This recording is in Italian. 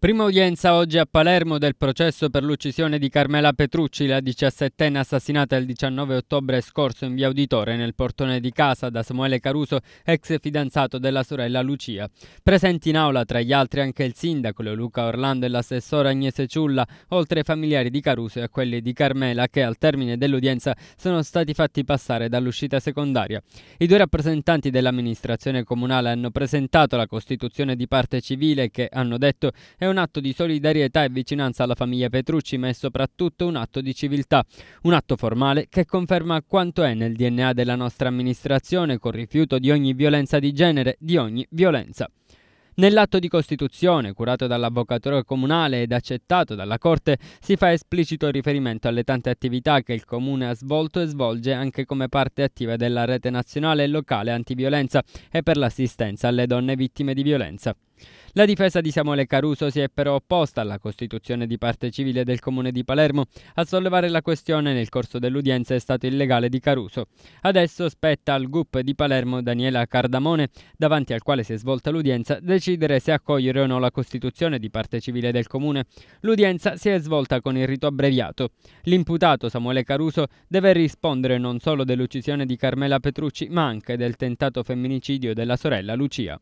Prima udienza oggi a Palermo del processo per l'uccisione di Carmela Petrucci, la diciassettenne assassinata il 19 ottobre scorso in via Uditore nel portone di casa da Samuele Caruso, ex fidanzato della sorella Lucia. Presenti in aula tra gli altri anche il sindaco Luca Orlando e l'assessore Agnese Ciulla, oltre ai familiari di Caruso e a quelli di Carmela che al termine dell'udienza sono stati fatti passare dall'uscita secondaria. I due rappresentanti dell'amministrazione comunale hanno presentato la costituzione di parte civile che hanno detto è un atto di solidarietà e vicinanza alla famiglia Petrucci, ma è soprattutto un atto di civiltà, un atto formale che conferma quanto è nel DNA della nostra amministrazione col rifiuto di ogni violenza di genere, di ogni violenza. Nell'atto di Costituzione, curato dall'avvocatore comunale ed accettato dalla Corte, si fa esplicito riferimento alle tante attività che il Comune ha svolto e svolge anche come parte attiva della rete nazionale e locale antiviolenza e per l'assistenza alle donne vittime di violenza. La difesa di Samuele Caruso si è però opposta alla costituzione di parte civile del Comune di Palermo. A sollevare la questione nel corso dell'udienza è stato il legale di Caruso. Adesso spetta al GUP di Palermo Daniela Cardamone, davanti al quale si è svolta l'udienza, decidere se accogliere o no la costituzione di parte civile del Comune. L'udienza si è svolta con il rito abbreviato. L'imputato Samuele Caruso deve rispondere non solo dell'uccisione di Carmela Petrucci, ma anche del tentato femminicidio della sorella Lucia.